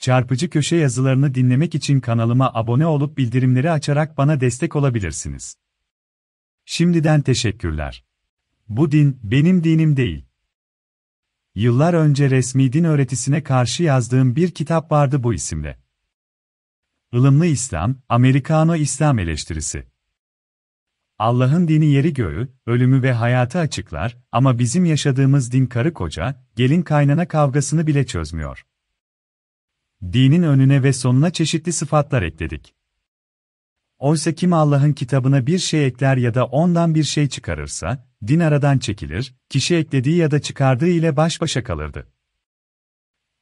Çarpıcı köşe yazılarını dinlemek için kanalıma abone olup bildirimleri açarak bana destek olabilirsiniz. Şimdiden teşekkürler. Bu din benim dinim değil. Yıllar önce resmi din öğretisine karşı yazdığım bir kitap vardı bu isimle. Ilımlı İslam, Amerikano İslam Eleştirisi. Allah'ın dini yeri göğü, ölümü ve hayatı açıklar ama bizim yaşadığımız din karı koca, gelin kaynana kavgasını bile çözmüyor dinin önüne ve sonuna çeşitli sıfatlar ekledik. Oysa kim Allah'ın kitabına bir şey ekler ya da ondan bir şey çıkarırsa, din aradan çekilir, kişi eklediği ya da çıkardığı ile baş başa kalırdı.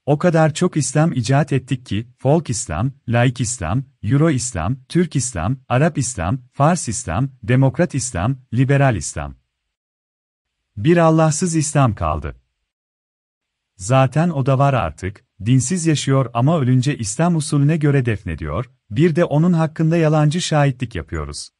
O kadar çok İslam icat ettik ki, folk İslam, laik İslam, Euro İslam, Türk İslam, Arap İslam, Fars İslam, Demokrat İslam, Liberal İslam. Bir Allahsız İslam kaldı. Zaten o da var artık, dinsiz yaşıyor ama ölünce İslam usulüne göre defnediyor, bir de onun hakkında yalancı şahitlik yapıyoruz.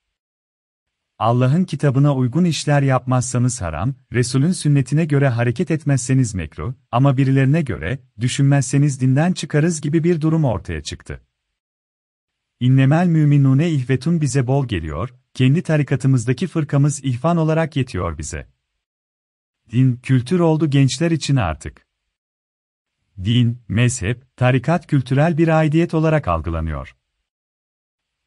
Allah'ın kitabına uygun işler yapmazsanız haram, Resul'ün sünnetine göre hareket etmezseniz mekruh, ama birilerine göre, düşünmezseniz dinden çıkarız gibi bir durum ortaya çıktı. İnnemel müminune ihvetun bize bol geliyor, kendi tarikatımızdaki fırkamız ihvan olarak yetiyor bize. Din, kültür oldu gençler için artık din, mezhep, tarikat kültürel bir aidiyet olarak algılanıyor.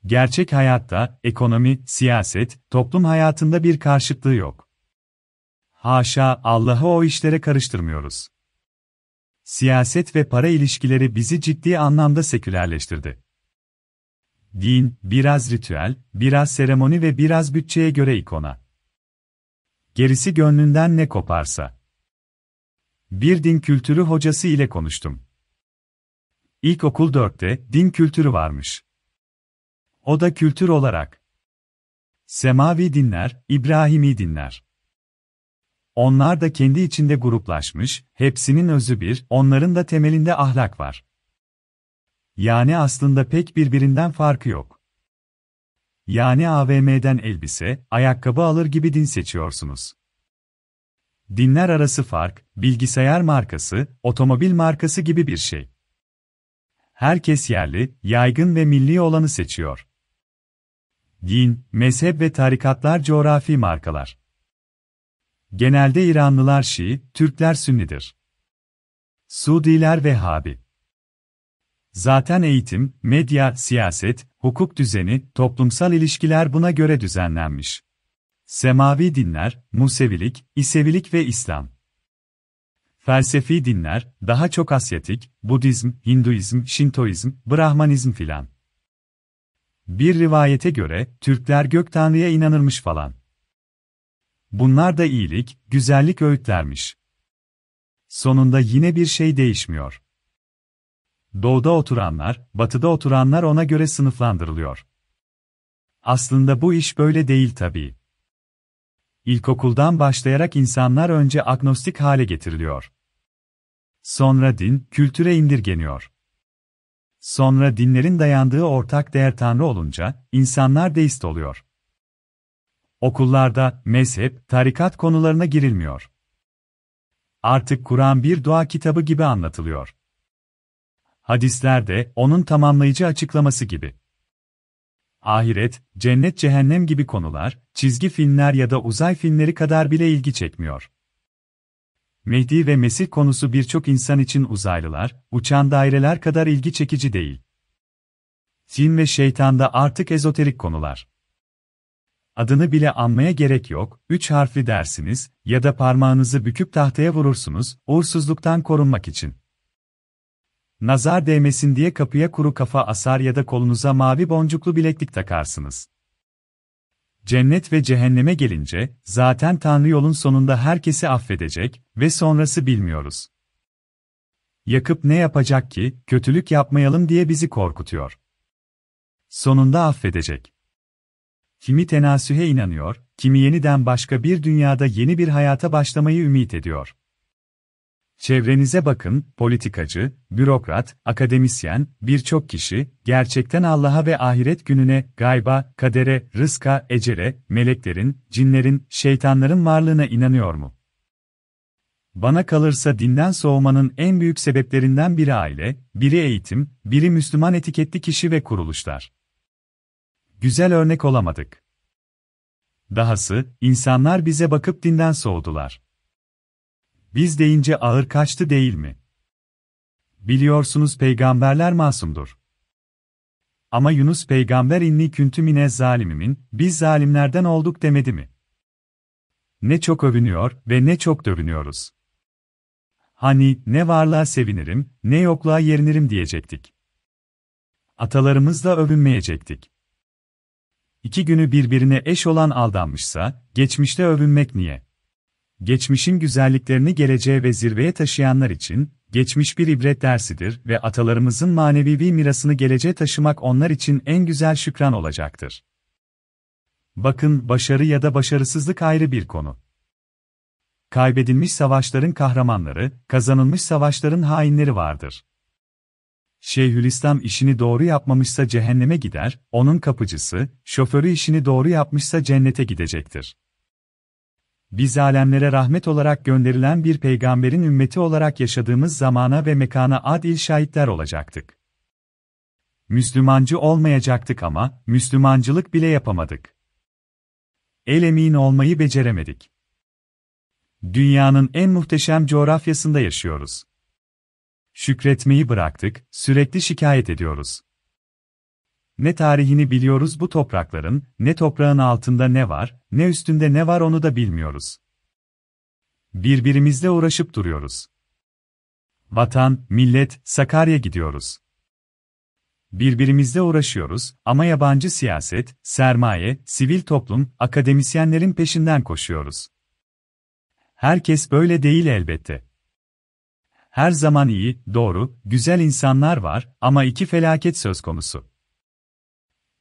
Gerçek hayatta, ekonomi, siyaset, toplum hayatında bir karşıtlığı yok. Haşa, Allah'ı o işlere karıştırmıyoruz. Siyaset ve para ilişkileri bizi ciddi anlamda sekülerleştirdi. Din, biraz ritüel, biraz seremoni ve biraz bütçeye göre ikona. Gerisi gönlünden ne koparsa. Bir din kültürü hocası ile konuştum. İlkokul 4'te din kültürü varmış. O da kültür olarak. Semavi dinler, İbrahimi dinler. Onlar da kendi içinde gruplaşmış, hepsinin özü bir, onların da temelinde ahlak var. Yani aslında pek birbirinden farkı yok. Yani AVM'den elbise, ayakkabı alır gibi din seçiyorsunuz dinler arası fark, bilgisayar markası, otomobil markası gibi bir şey. Herkes yerli, yaygın ve milli olanı seçiyor. Din, mezhep ve tarikatlar coğrafi markalar. Genelde İranlılar Şii, Türkler Sünnidir. Suudiler Vehhabi. Zaten eğitim, medya, siyaset, hukuk düzeni, toplumsal ilişkiler buna göre düzenlenmiş. Semavi dinler, Musevilik, İsevilik ve İslam. Felsefi dinler, daha çok Asyatik, Budizm, Hinduizm, Şintoizm, Brahmanizm filan. Bir rivayete göre, Türkler gök tanrıya inanırmış falan. Bunlar da iyilik, güzellik öğütlermiş. Sonunda yine bir şey değişmiyor. Doğuda oturanlar, batıda oturanlar ona göre sınıflandırılıyor. Aslında bu iş böyle değil tabii. İlkokuldan başlayarak insanlar önce agnostik hale getiriliyor. Sonra din, kültüre indirgeniyor. Sonra dinlerin dayandığı ortak değer tanrı olunca, insanlar deist oluyor. Okullarda, mezhep, tarikat konularına girilmiyor. Artık Kur'an bir dua kitabı gibi anlatılıyor. Hadislerde, onun tamamlayıcı açıklaması gibi ahiret, cennet cehennem gibi konular, çizgi filmler ya da uzay filmleri kadar bile ilgi çekmiyor. Mehdi ve Mesih konusu birçok insan için uzaylılar, uçan daireler kadar ilgi çekici değil. Film ve şeytan da artık ezoterik konular. Adını bile anmaya gerek yok, üç harfli dersiniz ya da parmağınızı büküp tahtaya vurursunuz, uğursuzluktan korunmak için. Nazar değmesin diye kapıya kuru kafa asar ya da kolunuza mavi boncuklu bileklik takarsınız. Cennet ve cehenneme gelince, zaten Tanrı yolun sonunda herkesi affedecek ve sonrası bilmiyoruz. Yakıp ne yapacak ki, kötülük yapmayalım diye bizi korkutuyor. Sonunda affedecek. Kimi tenasühe inanıyor, kimi yeniden başka bir dünyada yeni bir hayata başlamayı ümit ediyor. Çevrenize bakın, politikacı, bürokrat, akademisyen, birçok kişi, gerçekten Allah'a ve ahiret gününe, gayba, kadere, rızka, ecere, meleklerin, cinlerin, şeytanların varlığına inanıyor mu? Bana kalırsa dinden soğumanın en büyük sebeplerinden biri aile, biri eğitim, biri Müslüman etiketli kişi ve kuruluşlar. Güzel örnek olamadık. Dahası, insanlar bize bakıp dinden soğudular. Biz deyince ağır kaçtı değil mi? Biliyorsunuz peygamberler masumdur. Ama Yunus peygamber inni küntü mine zalimimin, biz zalimlerden olduk demedi mi? Ne çok övünüyor ve ne çok dövünüyoruz. Hani ne varlığa sevinirim, ne yokluğa yerinirim diyecektik. Atalarımızla övünmeyecektik. İki günü birbirine eş olan aldanmışsa, geçmişte övünmek niye? geçmişin güzelliklerini geleceğe ve zirveye taşıyanlar için, geçmiş bir ibret dersidir ve atalarımızın manevi bir mirasını geleceğe taşımak onlar için en güzel şükran olacaktır. Bakın, başarı ya da başarısızlık ayrı bir konu. Kaybedilmiş savaşların kahramanları, kazanılmış savaşların hainleri vardır. Şeyhülislam işini doğru yapmamışsa cehenneme gider, onun kapıcısı, şoförü işini doğru yapmışsa cennete gidecektir biz alemlere rahmet olarak gönderilen bir peygamberin ümmeti olarak yaşadığımız zamana ve mekana adil şahitler olacaktık. Müslümancı olmayacaktık ama, Müslümancılık bile yapamadık. El emin olmayı beceremedik. Dünyanın en muhteşem coğrafyasında yaşıyoruz. Şükretmeyi bıraktık, sürekli şikayet ediyoruz ne tarihini biliyoruz bu toprakların, ne toprağın altında ne var, ne üstünde ne var onu da bilmiyoruz. Birbirimizle uğraşıp duruyoruz. Vatan, millet, Sakarya gidiyoruz. Birbirimizle uğraşıyoruz ama yabancı siyaset, sermaye, sivil toplum, akademisyenlerin peşinden koşuyoruz. Herkes böyle değil elbette. Her zaman iyi, doğru, güzel insanlar var ama iki felaket söz konusu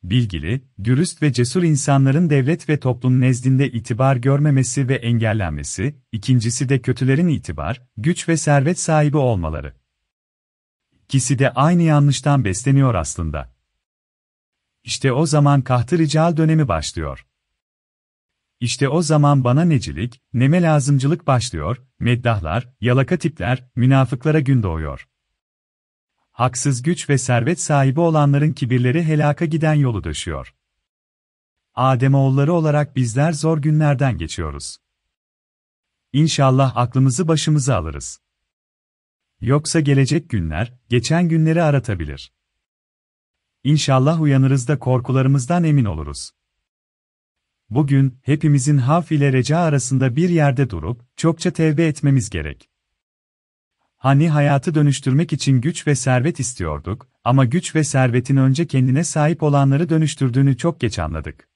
bilgili, dürüst ve cesur insanların devlet ve toplum nezdinde itibar görmemesi ve engellenmesi, ikincisi de kötülerin itibar, güç ve servet sahibi olmaları. İkisi de aynı yanlıştan besleniyor aslında. İşte o zaman kahtı rical dönemi başlıyor. İşte o zaman bana necilik, neme lazımcılık başlıyor, meddahlar, yalaka tipler, münafıklara gün doğuyor haksız güç ve servet sahibi olanların kibirleri helaka giden yolu döşüyor. Ademoğulları olarak bizler zor günlerden geçiyoruz. İnşallah aklımızı başımıza alırız. Yoksa gelecek günler, geçen günleri aratabilir. İnşallah uyanırız da korkularımızdan emin oluruz. Bugün, hepimizin haf ile reca arasında bir yerde durup, çokça tevbe etmemiz gerek. Hani hayatı dönüştürmek için güç ve servet istiyorduk ama güç ve servetin önce kendine sahip olanları dönüştürdüğünü çok geç anladık.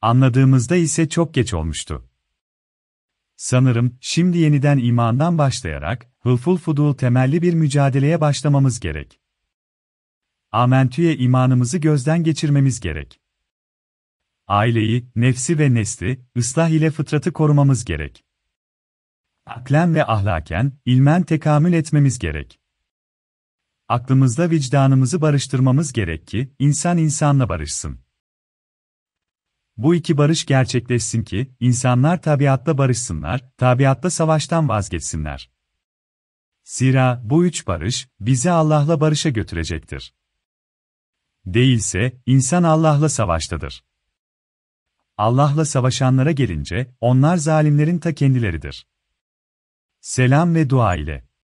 Anladığımızda ise çok geç olmuştu. Sanırım şimdi yeniden imandan başlayarak hılful fudul temelli bir mücadeleye başlamamız gerek. Amentüye imanımızı gözden geçirmemiz gerek. Aileyi, nefsi ve nesli, ıslah ile fıtratı korumamız gerek. Aklen ve ahlaken, ilmen tekamül etmemiz gerek. Aklımızda vicdanımızı barıştırmamız gerek ki, insan insanla barışsın. Bu iki barış gerçekleşsin ki, insanlar tabiatla barışsınlar, tabiatla savaştan vazgeçsinler. Zira bu üç barış, bizi Allah'la barışa götürecektir. Değilse, insan Allah'la savaştadır. Allah'la savaşanlara gelince, onlar zalimlerin ta kendileridir. Selam ve dua ile.